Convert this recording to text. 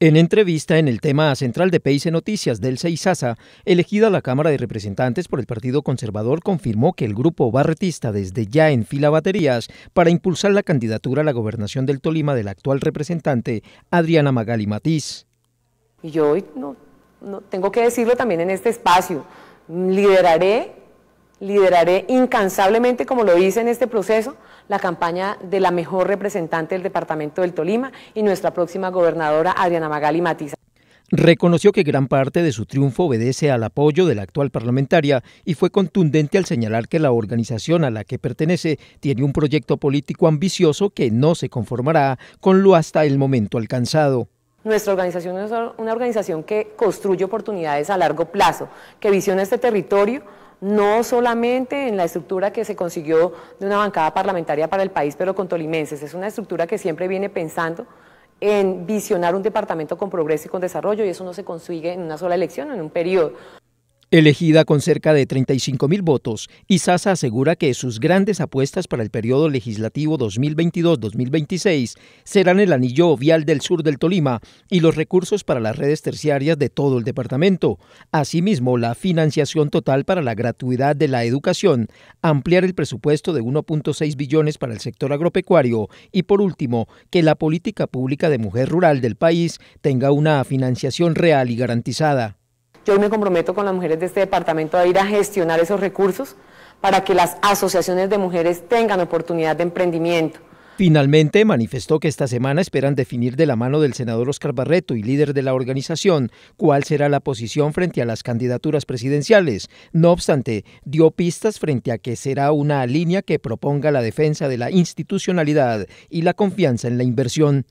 En entrevista en el tema central de en Noticias del Seizaza, elegida la Cámara de Representantes por el Partido Conservador, confirmó que el grupo barretista desde ya en fila baterías para impulsar la candidatura a la gobernación del Tolima del actual representante Adriana Magali Matiz. Y yo no, no, tengo que decirlo también en este espacio, lideraré lideraré incansablemente, como lo hice en este proceso, la campaña de la mejor representante del departamento del Tolima y nuestra próxima gobernadora Adriana Magali Matiza. Reconoció que gran parte de su triunfo obedece al apoyo de la actual parlamentaria y fue contundente al señalar que la organización a la que pertenece tiene un proyecto político ambicioso que no se conformará con lo hasta el momento alcanzado. Nuestra organización es una organización que construye oportunidades a largo plazo, que visiona este territorio no solamente en la estructura que se consiguió de una bancada parlamentaria para el país, pero con tolimenses. Es una estructura que siempre viene pensando en visionar un departamento con progreso y con desarrollo y eso no se consigue en una sola elección, en un periodo. Elegida con cerca de 35 mil votos, Isaza asegura que sus grandes apuestas para el periodo legislativo 2022-2026 serán el anillo vial del sur del Tolima y los recursos para las redes terciarias de todo el departamento. Asimismo, la financiación total para la gratuidad de la educación, ampliar el presupuesto de 1.6 billones para el sector agropecuario y, por último, que la política pública de mujer rural del país tenga una financiación real y garantizada. Yo hoy me comprometo con las mujeres de este departamento a ir a gestionar esos recursos para que las asociaciones de mujeres tengan oportunidad de emprendimiento. Finalmente manifestó que esta semana esperan definir de la mano del senador Oscar Barreto y líder de la organización cuál será la posición frente a las candidaturas presidenciales. No obstante, dio pistas frente a que será una línea que proponga la defensa de la institucionalidad y la confianza en la inversión.